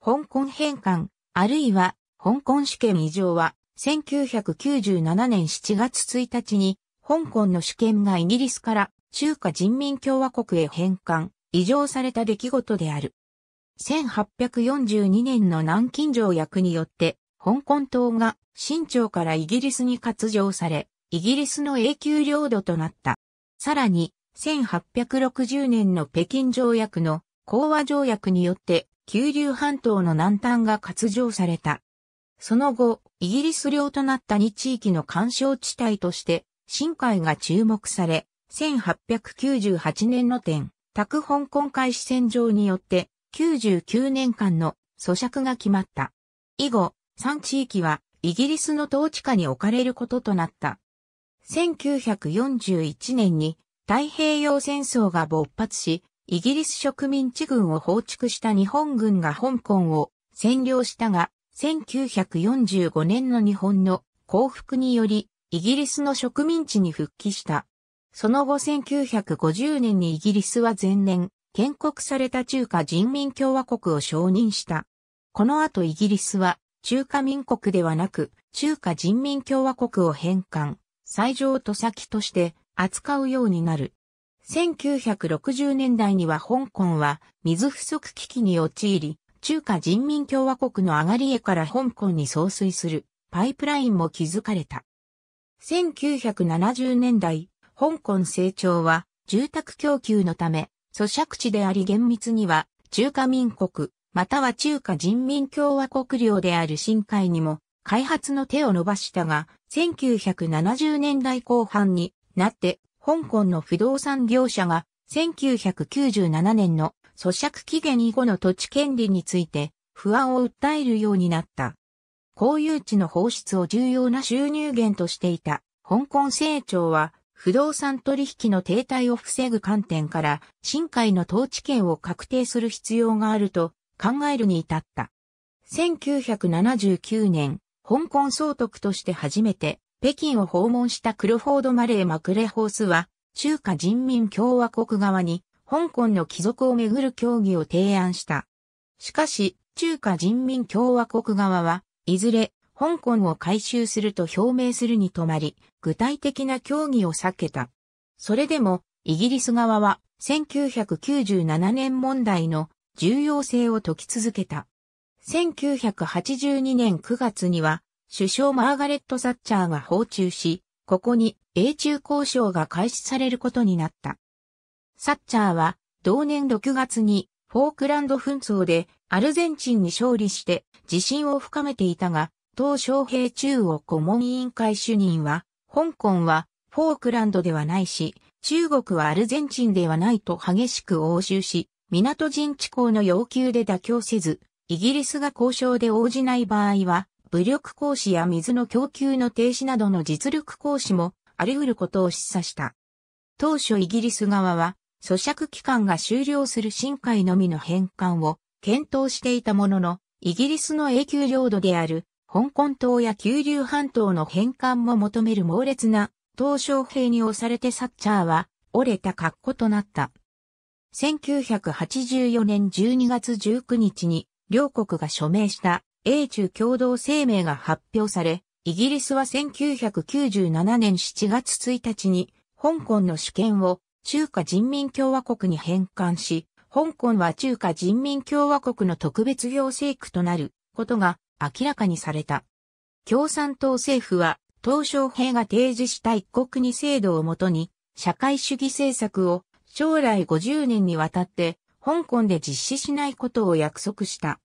香港返還、あるいは香港主権移譲は、1997年7月1日に、香港の主権がイギリスから中華人民共和国へ返還、移譲された出来事である。1842年の南京条約によって、香港島が清朝からイギリスに割譲され、イギリスの永久領土となった。さらに、1860年の北京条約の講和条約によって九龍半島の南端が割譲された。その後、イギリス領となった2地域の干渉地帯として、深海が注目され、1898年の点、宅香港海市戦場によって、99年間の咀嚼が決まった。以後、3地域はイギリスの統治下に置かれることとなった。1941年に太平洋戦争が勃発し、イギリス植民地軍を放逐した日本軍が香港を占領したが、1945年の日本の降伏により、イギリスの植民地に復帰した。その後1950年にイギリスは前年、建国された中華人民共和国を承認した。この後イギリスは中華民国ではなく中華人民共和国を返還、最上と先として扱うようになる。1960年代には香港は水不足危機に陥り、中華人民共和国の上がりエから香港に送水するパイプラインも築かれた。1970年代、香港成長は住宅供給のため、咀嚼地であり厳密には中華民国、または中華人民共和国領である深海にも開発の手を伸ばしたが、1970年代後半になって香港の不動産業者が1997年の咀嚼期限以後の土地権利について不安を訴えるようになった。公有地の放出を重要な収入源としていた香港政庁は不動産取引の停滞を防ぐ観点から新海の統治権を確定する必要があると考えるに至った。1979年、香港総督として初めて北京を訪問したクルフォード・マレー・マクレホースは、中華人民共和国側に、香港の帰属をめぐる協議を提案した。しかし、中華人民共和国側は、いずれ、香港を回収すると表明するに止まり、具体的な協議を避けた。それでも、イギリス側は、1997年問題の重要性を解き続けた。1982年9月には、首相マーガレット・サッチャーが訪中し、ここに英中交渉が開始されることになった。サッチャーは同年6月にフォークランド紛争でアルゼンチンに勝利して自信を深めていたが、当昌平中央顧問委員会主任は、香港はフォークランドではないし、中国はアルゼンチンではないと激しく応酬し、港人地港の要求で妥協せず、イギリスが交渉で応じない場合は、武力行使や水の供給の停止などの実力行使もあり得ることを示唆した。当初イギリス側は、咀嚼期間が終了する深海のみの返還を検討していたものの、イギリスの永久領土である香港島や九龍半島の返還も求める猛烈な東小兵に押されてサッチャーは折れた格好となった。1984年12月19日に両国が署名した英中共同声明が発表され、イギリスは1997年7月1日に、香港の主権を中華人民共和国に返還し、香港は中華人民共和国の特別行政区となることが明らかにされた。共産党政府は、鄧小平が提示した一国二制度をもとに、社会主義政策を将来50年にわたって香港で実施しないことを約束した。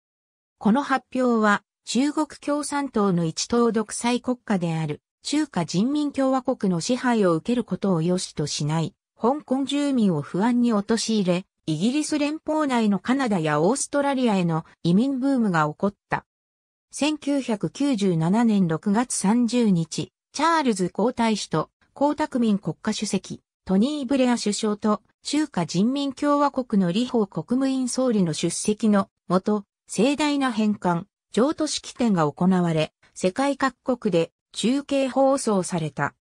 この発表は中国共産党の一党独裁国家である中華人民共和国の支配を受けることを良しとしない香港住民を不安に陥れ、イギリス連邦内のカナダやオーストラリアへの移民ブームが起こった。1997年6月30日、チャールズ皇太子と江沢民国家主席、トニー・ブレア首相と中華人民共和国の李鵬国務院総理の出席のもと、盛大な返還、譲渡式典が行われ、世界各国で中継放送された。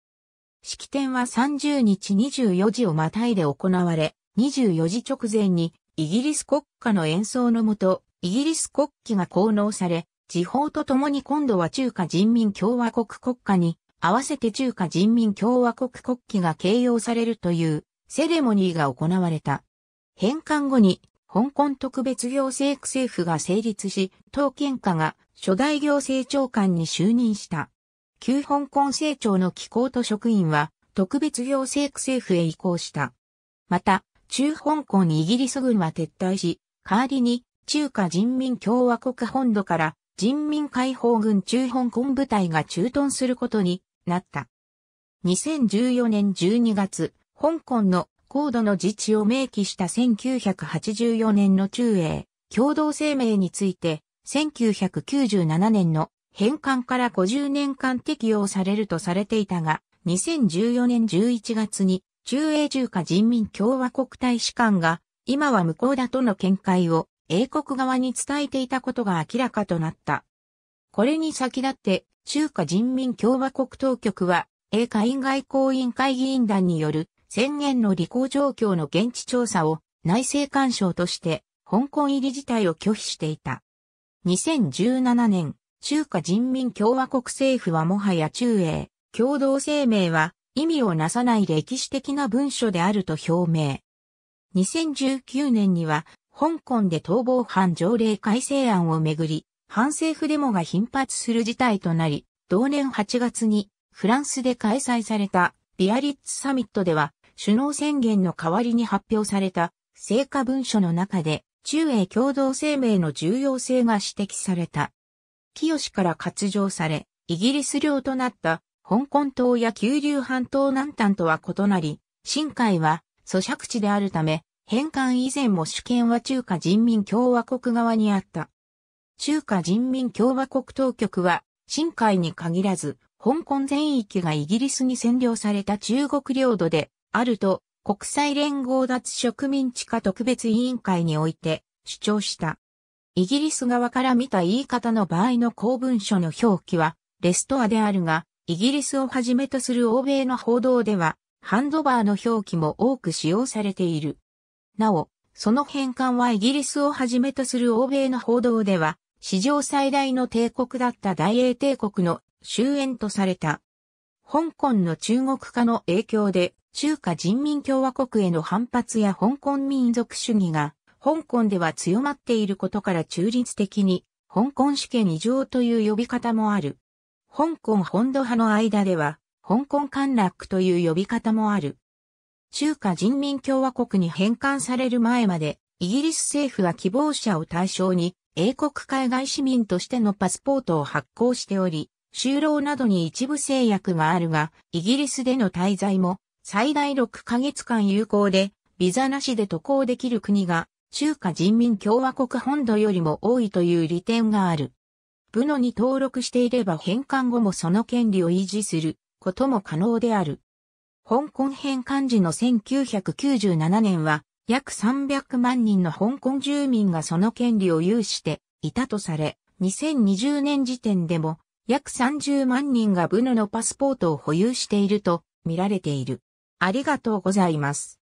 式典は30日24時をまたいで行われ、24時直前にイギリス国歌の演奏のもと、イギリス国旗が奉納され、時報とともに今度は中華人民共和国国歌に合わせて中華人民共和国国旗が掲揚されるというセレモニーが行われた。返還後に香港特別行政区政府が成立し、東県下が初代行政長官に就任した。旧香港政庁の機構と職員は特別行政区政府へ移行した。また、中香港にイギリス軍は撤退し、代わりに中華人民共和国本土から人民解放軍中香港部隊が駐屯することになった。2014年12月、香港の高度の自治を明記した1984年の中英共同声明について、1997年の返還から50年間適用されるとされていたが、2014年11月に中英中華人民共和国大使館が今は無効だとの見解を英国側に伝えていたことが明らかとなった。これに先立って中華人民共和国当局は英会院外交委員会議員団による宣言の履行状況の現地調査を内政干渉として香港入り自体を拒否していた。2017年、中華人民共和国政府はもはや中英共同声明は意味をなさない歴史的な文書であると表明。2019年には香港で逃亡犯条例改正案をめぐり、反政府デモが頻発する事態となり、同年8月にフランスで開催されたビアリッツサミットでは首脳宣言の代わりに発表された成果文書の中で、中英共同声明の重要性が指摘された。清から割譲され、イギリス領となった香港島や九龍半島南端とは異なり、新海は咀嚼地であるため、返還以前も主権は中華人民共和国側にあった。中華人民共和国当局は、新海に限らず、香港全域がイギリスに占領された中国領土で、あると国際連合脱植民地化特別委員会において主張した。イギリス側から見た言い方の場合の公文書の表記はレストアであるが、イギリスをはじめとする欧米の報道では、ハンドバーの表記も多く使用されている。なお、その返還はイギリスをはじめとする欧米の報道では、史上最大の帝国だった大英帝国の終焉とされた。香港の中国化の影響で、中華人民共和国への反発や香港民族主義が、香港では強まっていることから中立的に、香港主権異常という呼び方もある。香港本土派の間では、香港陥落という呼び方もある。中華人民共和国に返還される前まで、イギリス政府は希望者を対象に、英国海外市民としてのパスポートを発行しており、就労などに一部制約があるが、イギリスでの滞在も最大6ヶ月間有効で、ビザなしで渡航できる国が中華人民共和国本土よりも多いという利点がある。部のに登録していれば返還後もその権利を維持することも可能である。香港返還時の1997年は約300万人の香港住民がその権利を有していたとされ、2020年時点でも約30万人がブヌのパスポートを保有していると見られている。ありがとうございます。